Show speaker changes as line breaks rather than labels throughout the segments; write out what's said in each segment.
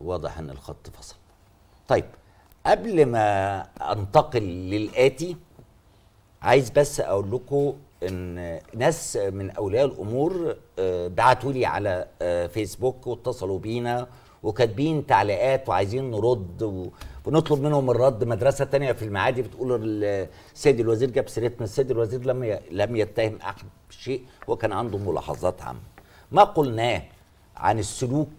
واضح ان الخط فصل طيب قبل ما انتقل للاتي عايز بس اقول لكم ان ناس من اولياء الامور آه، بعتوا لي على آه، فيسبوك واتصلوا بينا وكاتبين تعليقات وعايزين نرد ونطلب منهم الرد مدرسه تانية في المعادي بتقول السيد الوزير جاب سيرتنا السيد الوزير لم لم يتهم احد بشيء وكان عنده ملاحظات عامه ما قلناه عن السلوك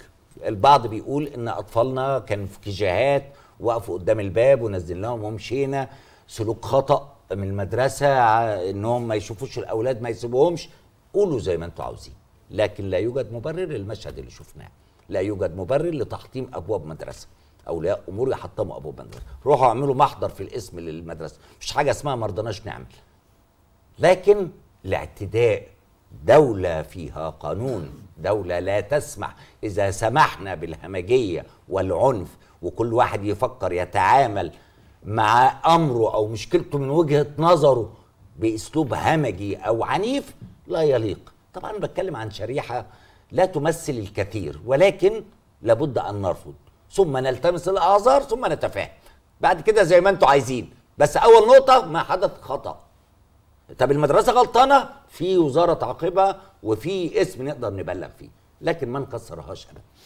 البعض بيقول ان اطفالنا كان في اتجاهات وقفوا قدام الباب ونزلناهم لهم ومشينا سلوك خطا من المدرسه انهم ما يشوفوش الاولاد ما يسيبوهمش قولوا زي ما انتم عاوزين لكن لا يوجد مبرر للمشهد اللي شفناه لا يوجد مبرر لتحطيم ابواب مدرسه اولياء امور يحطموا ابواب مدرسه روحوا اعملوا محضر في الاسم للمدرسه مش حاجه اسمها ما رضناش نعمل لكن الاعتداء دولة فيها قانون دولة لا تسمح إذا سمحنا بالهمجية والعنف وكل واحد يفكر يتعامل مع أمره أو مشكلته من وجهة نظره بأسلوب همجي أو عنيف لا يليق طبعا بتكلم عن شريحة لا تمثل الكثير ولكن لابد أن نرفض ثم نلتمس الأعذار ثم نتفاهم بعد كده زي ما انتوا عايزين بس أول نقطة ما حدث خطأ طب المدرسه غلطانه في وزاره تعاقبها وفي اسم نقدر نبلغ فيه لكن ما نكسرهاش ابدا